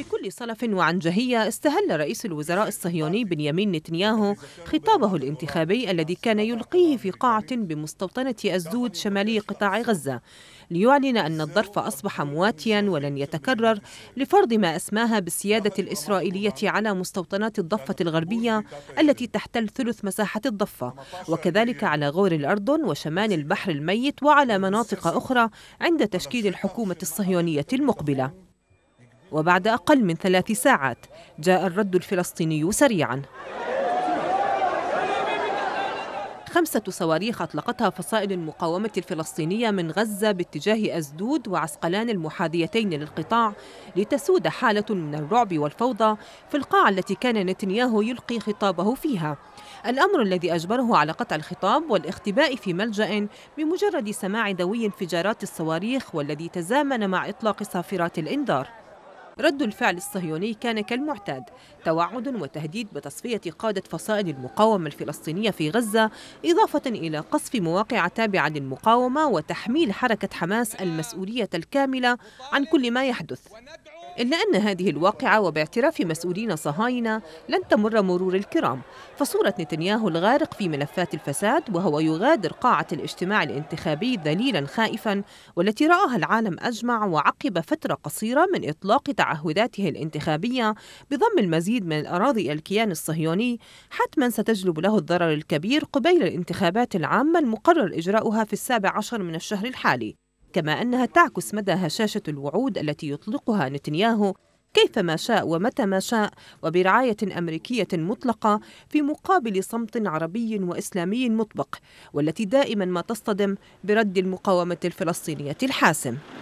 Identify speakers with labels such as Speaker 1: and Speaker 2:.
Speaker 1: بكل صلف وعنجهية استهل رئيس الوزراء الصهيوني بنيامين نتنياهو خطابه الانتخابي الذي كان يلقيه في قاعة بمستوطنة أسدود شمالي قطاع غزة ليعلن أن الظرف أصبح مواتيا ولن يتكرر لفرض ما أسماها بالسيادة الإسرائيلية على مستوطنات الضفة الغربية التي تحتل ثلث مساحة الضفة وكذلك على غور الأردن وشمال البحر الميت وعلى مناطق أخرى عند تشكيل الحكومة الصهيونية المقبلة وبعد أقل من ثلاث ساعات جاء الرد الفلسطيني سريعا خمسة صواريخ أطلقتها فصائل المقاومة الفلسطينية من غزة باتجاه أسدود وعسقلان المحاذيتين للقطاع لتسود حالة من الرعب والفوضى في القاعة التي كان نتنياهو يلقي خطابه فيها الأمر الذي أجبره على قطع الخطاب والاختباء في ملجأ بمجرد سماع دوي انفجارات الصواريخ والذي تزامن مع إطلاق صافرات الإنذار رد الفعل الصهيوني كان كالمعتاد توعد وتهديد بتصفية قادة فصائل المقاومة الفلسطينية في غزة إضافة إلى قصف مواقع تابعة للمقاومة وتحميل حركة حماس المسؤولية الكاملة عن كل ما يحدث إلا أن هذه الواقعة وباعتراف مسؤولين صهاينة لن تمر مرور الكرام فصورة نتنياهو الغارق في ملفات الفساد وهو يغادر قاعة الاجتماع الانتخابي ذليلا خائفا والتي رآها العالم أجمع وعقب فترة قصيرة من إطلاق تعهداته الانتخابية بضم المزيد من الأراضي الكيان الصهيوني حتما ستجلب له الضرر الكبير قبيل الانتخابات العامة المقرر إجراؤها في السابع عشر من الشهر الحالي كما أنها تعكس مدى هشاشة الوعود التي يطلقها نتنياهو كيفما شاء ومتى ما شاء وبرعاية أمريكية مطلقة في مقابل صمت عربي وإسلامي مطبق والتي دائما ما تصطدم برد المقاومة الفلسطينية الحاسم